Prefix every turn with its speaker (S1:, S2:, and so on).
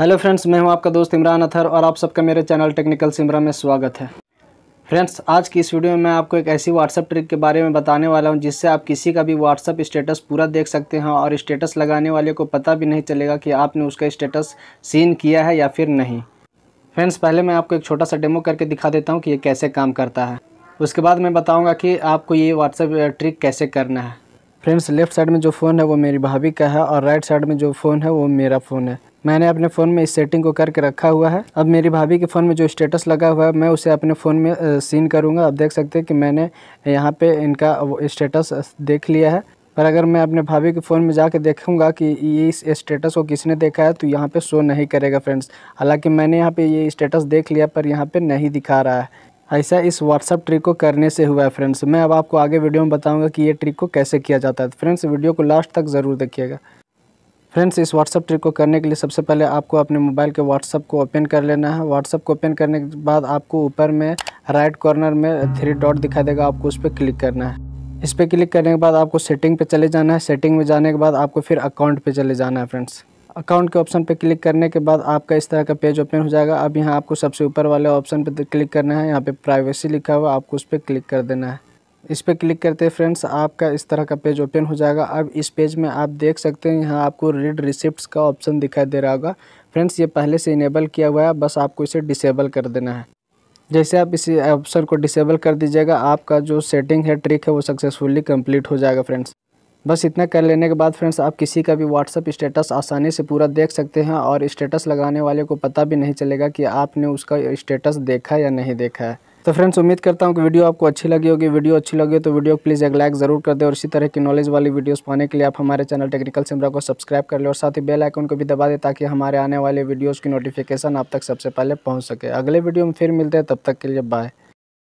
S1: hello friends मैं हूं आपका दोस्त इमरान अथर और आप सबका मेरे चैनल टेक्निकल सिमरा में स्वागत है फ्रेंड्स आज की इस वीडियो में मैं आपको एक ऐसी व्हाट्सअप ट्रिक के बारे में बताने वाला हूं जिससे आप किसी का भी व्हाट्सअप स्टेटस पूरा देख सकते हैं और स्टेटस लगाने वाले को पता भी नहीं चलेगा कि आपने उसका स्टेटस सीन किया है या फिर नहीं फ्रेंड्स पहले मैं आपको एक छोटा सा डेमो करके दिखा देता हूँ कि ये कैसे काम करता है उसके बाद मैं बताऊँगा कि आपको ये व्हाट्सअप ट्रिक कैसे करना है फ्रेंड्स लेफ़्ट साइड में जो फ़ोन है वो मेरी भाभी का है और राइट साइड में जो फ़ोन है वो मेरा फ़ोन है मैंने अपने फ़ोन में इस सेटिंग को करके रखा हुआ है अब मेरी भाभी के फ़ोन में जो स्टेटस लगा हुआ है मैं उसे अपने फ़ोन में सीन करूँगा आप देख सकते हैं कि मैंने यहाँ पे इनका स्टेटस देख लिया है पर अगर मैं अपने भाभी के फ़ोन में कर देखूंगा कि ये इस स्टेटस को किसने देखा है तो यहाँ पे शो नहीं करेगा फ्रेंड्स हालांकि मैंने यहाँ पे ये स्टेटस देख लिया पर यहाँ पे नहीं दिखा रहा है ऐसा इस व्हाट्सअप ट्रिक को करने से हुआ है फ्रेंड्स मैं अब आपको आगे वीडियो में बताऊंगा कि ये ट्रिक को कैसे किया जाता है फ्रेंड्स वीडियो तो को लास्ट तक ज़रूर देखिएगा फ्रेंड्स इस व्हाट्सअप ट्रिक को करने के लिए सबसे पहले आपको अपने मोबाइल के व्हाट्सअप को ओपन कर लेना है व्हाट्सअप को ओपन करने के बाद आपको ऊपर में राइट कॉर्नर में थ्री डॉट दिखाई देगा आपको उस पर क्लिक करना है इस पर क्लिक करने के बाद आपको सेटिंग पे चले जाना है सेटिंग में जाने के बाद आपको फिर अकाउंट पे चले जाना है फ्रेंड्स अकाउंट के ऑप्शन पे क्लिक करने के बाद आपका इस तरह का पेज ओपन हो जाएगा अब यहाँ आपको सबसे ऊपर वाले ऑप्शन पे क्लिक करना है यहाँ पे प्राइवेसी लिखा हुआ आपको उस पर क्लिक कर देना है इस पर क्लिक करते हैं फ्रेंड्स आपका इस तरह का पेज ओपन हो जाएगा अब इस पेज में आप देख सकते हैं यहाँ आपको रीड रिसिप्ट का ऑप्शन दिखाई दे रहा होगा फ्रेंड्स ये पहले से इनेबल किया हुआ है बस आपको इसे डिसेबल कर देना है जैसे आप इसी ऑप्शन को डिसेबल कर दीजिएगा आपका जो सेटिंग है ट्रिक है वो सक्सेसफुली कंप्लीट हो जाएगा फ्रेंड्स बस इतना कर लेने के बाद फ्रेंड्स आप किसी का भी व्हाट्सअप स्टेटस आसानी से पूरा देख सकते हैं और स्टेटस लगाने वाले को पता भी नहीं चलेगा कि आपने उसका स्टेटस देखा या नहीं देखा है तो फ्रेंड्स उम्मीद करता हूँ कि वीडियो आपको अच्छी लगी होगी वीडियो अच्छी लगी तो वीडियो को प्लीज़ एक लाइक ज़रूर कर दे और इसी तरह की नॉलेज वाली वीडियोस पाने के लिए आप हमारे चैनल टेक्निकल सिमरा को सब्सक्राइब कर ले और साथ ही बेल आइकन को भी दबा दे ताकि हमारे आने वाले वीडियोज़ की नोटिफिकेशन आप तक सबसे पहले पहुँच सके अगले वीडियो में फिर मिलते हैं तब तक के लिए बाय